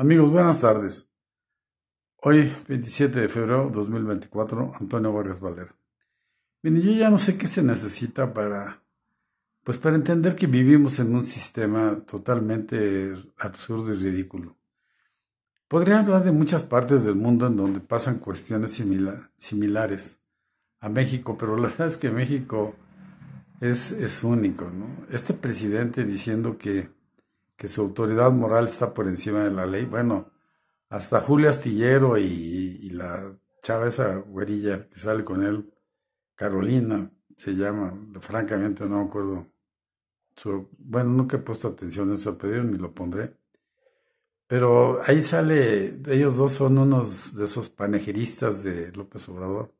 Amigos, buenas tardes. Hoy, 27 de febrero de 2024, Antonio Vargas Valera. Bueno, yo ya no sé qué se necesita para, pues para entender que vivimos en un sistema totalmente absurdo y ridículo. Podría hablar de muchas partes del mundo en donde pasan cuestiones similares a México, pero la verdad es que México es, es único, ¿no? Este presidente diciendo que que su autoridad moral está por encima de la ley. Bueno, hasta Julio Astillero y, la chava esa güerilla que sale con él, Carolina se llama, francamente no me acuerdo. bueno, nunca he puesto atención a su apellido ni lo pondré. Pero ahí sale, ellos dos son unos de esos panejeristas de López Obrador.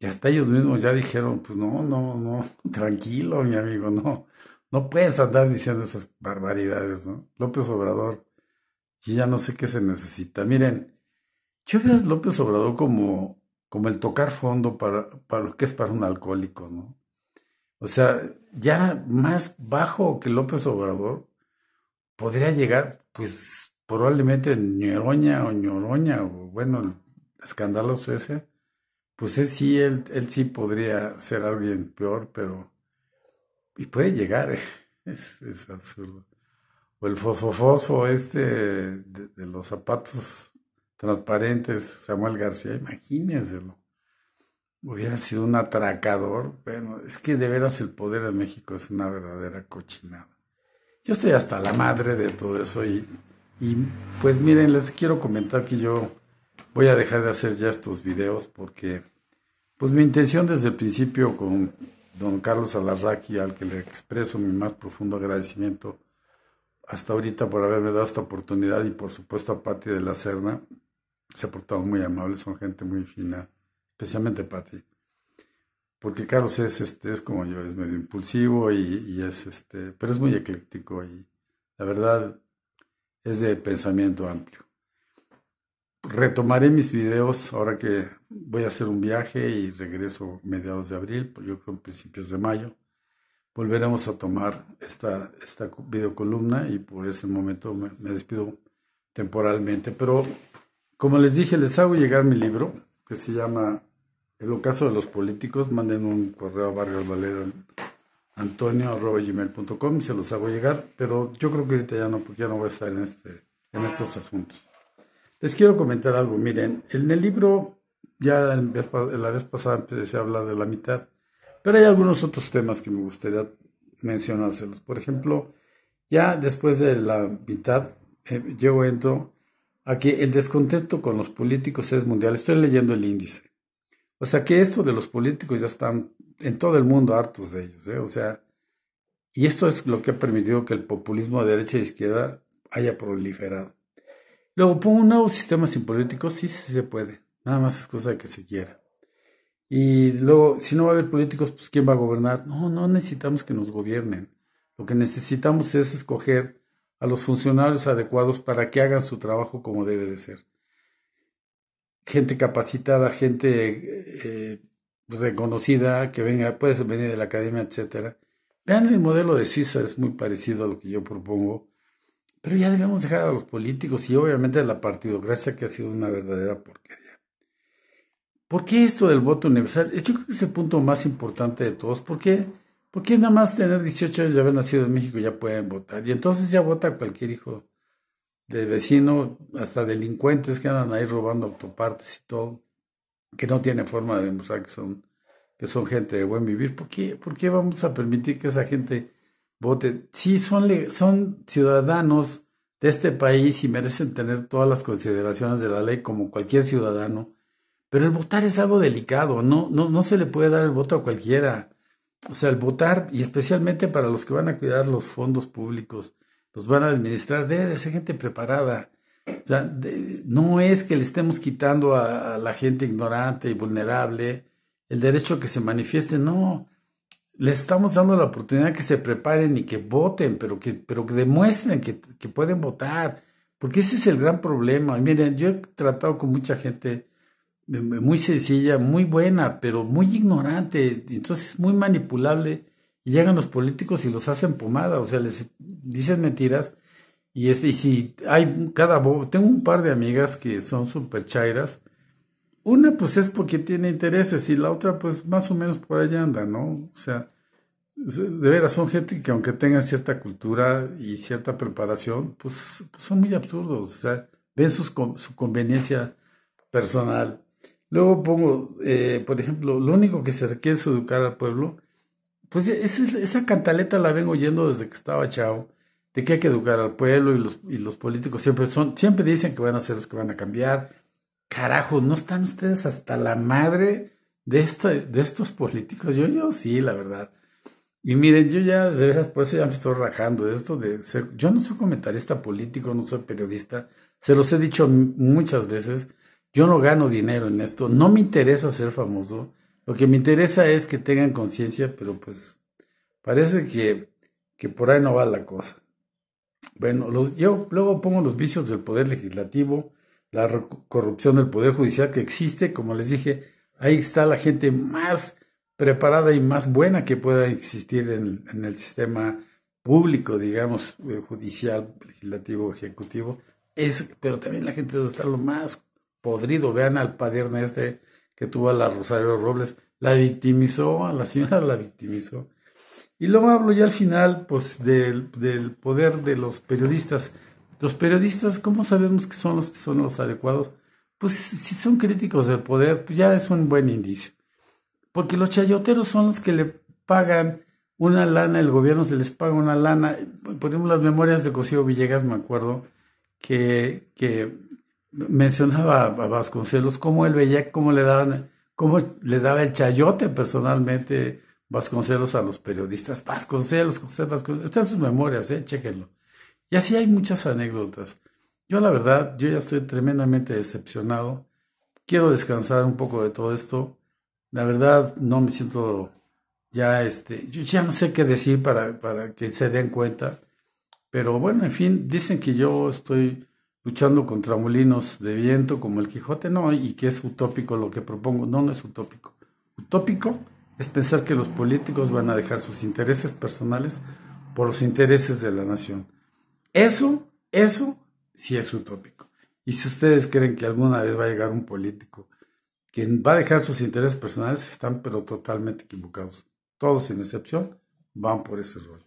Y hasta ellos mismos ya dijeron, pues no, no, no, tranquilo, mi amigo, no no puedes andar diciendo esas barbaridades, ¿no? López Obrador, yo ya no sé qué se necesita. Miren, yo veo a López Obrador como, como el tocar fondo para, para lo que es para un alcohólico, ¿no? O sea, ya más bajo que López Obrador podría llegar, pues probablemente Ñoroña o Ñoroña, o bueno, el escándalo ese, pues sí, él, él sí podría ser alguien peor, pero y puede llegar, ¿eh? es, absurdo. O el fosofoso este de, los zapatos transparentes, Samuel García, imagínenselo. Hubiera sido un atracador. Bueno, es que de veras el poder en México es una verdadera cochinada. Yo estoy hasta la madre de todo eso y, y pues miren, les quiero comentar que yo voy a dejar de hacer ya estos videos porque pues mi intención desde el principio con don Carlos Alarraqui, al que le expreso mi más profundo agradecimiento hasta ahorita por haberme dado esta oportunidad y por supuesto a Patty de la Serna. Se ha portado muy amable, son gente muy fina, especialmente Patti. Porque Carlos es, este, es como yo, es medio impulsivo y, es este, pero es muy ecléctico y la verdad es de pensamiento amplio retomaré mis videos ahora que voy a hacer un viaje y regreso mediados de abril, pues, yo creo principios de mayo. Volveremos a tomar esta, esta videocolumna y por ese momento me, despido temporalmente. Pero como les dije, les hago llegar mi libro que se llama El ocaso de los políticos. Manden un correo a Vargas Valero antonio.gmail.com y se los hago llegar, pero yo creo que ahorita ya no, porque ya no voy a estar en, este, en estos asuntos. Les quiero comentar algo, miren, en el libro, ya la vez pasada empecé a hablar de la mitad, pero hay algunos otros temas que me gustaría mencionárselos. Por ejemplo, ya después de la mitad, eh, yo entro a que el descontento con los políticos es mundial. Estoy leyendo el índice. O sea que esto de los políticos ya están en todo el mundo hartos de ellos. ¿eh? O sea, y esto es lo que ha permitido que el populismo de derecha e izquierda haya proliferado. Luego, ¿pongo un nuevo sistema sin políticos, sí, sí se puede. Nada más es cosa de que se quiera. Y luego, si no va a haber políticos, pues ¿quién va a gobernar? No, no necesitamos que nos gobiernen. Lo que necesitamos es escoger a los funcionarios adecuados para que hagan su trabajo como debe de ser. Gente capacitada, gente eh, reconocida, que venga, puede venir de la academia, etcétera. Vean el modelo de Suiza, es muy parecido a lo que yo propongo. Pero ya debemos dejar a los políticos y obviamente a la partidocracia que ha sido una verdadera porquería. ¿Por qué esto del voto universal? Yo creo que es el punto más importante de todos. ¿Por qué? Porque nada más tener 18 años y haber nacido en México ya pueden votar. Y entonces ya vota cualquier hijo de vecino, hasta delincuentes que andan ahí robando autopartes y todo, que no tienen forma de demostrar que son, que son gente de buen vivir. ¿Por qué, ¿Por qué vamos a permitir que esa gente vote, Sí, son, son ciudadanos de este país y merecen tener todas las consideraciones de la ley como cualquier ciudadano, pero el votar es algo delicado, no, no, no se le puede dar el voto a cualquiera. O sea, el votar, y especialmente para los que van a cuidar los fondos públicos, los van a administrar, debe de ser gente preparada. O sea, no es que le estemos quitando a, la gente ignorante y vulnerable el derecho que se manifieste, no les estamos dando la oportunidad que se preparen y que voten, pero que, pero que demuestren que, pueden votar, porque ese es el gran problema. miren, yo he tratado con mucha gente muy sencilla, muy buena, pero muy ignorante, entonces muy manipulable. Y llegan los políticos y los hacen pomada, o sea, les dicen mentiras. Y, este, y si hay cada... Tengo un par de amigas que son súper chairas, una pues es porque tiene intereses y la otra pues más o menos por allá anda, ¿no? O sea, de veras son gente que aunque tengan cierta cultura y cierta preparación, pues, pues son muy absurdos, o sea, ven sus, su conveniencia personal. Luego pongo, eh, por ejemplo, lo único que se requiere es educar al pueblo. Pues esa, esa cantaleta la vengo oyendo desde que estaba chavo, de que hay que educar al pueblo y los, y los políticos siempre, son, siempre dicen que van a ser los que van a cambiar, carajo, ¿no están ustedes hasta la madre de, de estos políticos? Yo, yo sí, la verdad. Y miren, yo ya, de veras, por eso ya me estoy rajando de esto de ser, yo no soy comentarista político, no soy periodista, se los he dicho muchas veces, yo no gano dinero en esto, no me interesa ser famoso, lo que me interesa es que tengan conciencia, pero pues parece que, que por ahí no va la cosa. Bueno, los, yo luego pongo los vicios del poder legislativo, la corrupción del Poder Judicial que existe, como les dije, ahí está la gente más preparada y más buena que pueda existir en, el sistema público, digamos, eh, judicial, legislativo, ejecutivo, es, pero también la gente debe estar lo más podrido. Vean al padierna este que tuvo a la Rosario Robles, la victimizó, a la señora la victimizó. Y luego hablo ya al final, pues, del, del poder de los periodistas. Los periodistas, ¿cómo sabemos que son los que son los adecuados? Pues si son críticos del poder, pues ya es un buen indicio. Porque los chayoteros son los que le pagan una lana, el gobierno se les paga una lana. Ponemos las memorias de Cosío Villegas, me acuerdo, que, que mencionaba a Vasconcelos cómo él veía cómo le daban, cómo le daba el chayote personalmente Vasconcelos a los periodistas. Vasconcelos, José Vasconcelos, están sus memorias, eh, chéquenlo. Y así hay muchas anécdotas. Yo la verdad, yo ya estoy tremendamente decepcionado. Quiero descansar un poco de todo esto. La verdad, no me siento ya, este, yo ya no sé qué decir para, para que se den cuenta. Pero bueno, en fin, dicen que yo estoy luchando contra molinos de viento como el Quijote, no, y que es utópico lo que propongo. No, no es utópico. Utópico es pensar que los políticos van a dejar sus intereses personales por los intereses de la nación. Eso, eso sí es utópico. Y si ustedes creen que alguna vez va a llegar un político que va a dejar sus intereses personales, están pero totalmente equivocados. Todos sin excepción van por ese rol.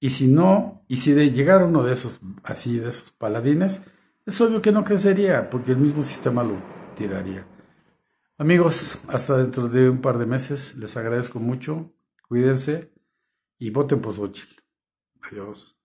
Y si no, y si de llegar uno de esos, así, de esos paladines, es obvio que no crecería, porque el mismo sistema lo tiraría. Amigos, hasta dentro de un par de meses, les agradezco mucho, cuídense y voten por Xochitl. Adiós.